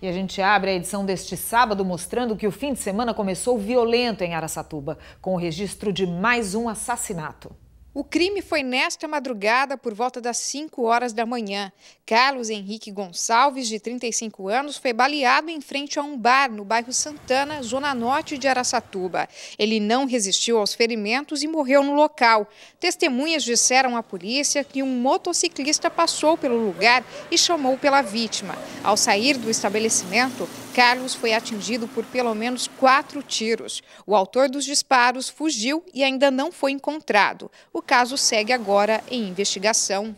E a gente abre a edição deste sábado mostrando que o fim de semana começou violento em Araçatuba, com o registro de mais um assassinato. O crime foi nesta madrugada, por volta das 5 horas da manhã. Carlos Henrique Gonçalves, de 35 anos, foi baleado em frente a um bar no bairro Santana, zona norte de Araçatuba. Ele não resistiu aos ferimentos e morreu no local. Testemunhas disseram à polícia que um motociclista passou pelo lugar e chamou pela vítima. Ao sair do estabelecimento, Carlos foi atingido por pelo menos quatro tiros. O autor dos disparos fugiu e ainda não foi encontrado. O caso segue agora em investigação.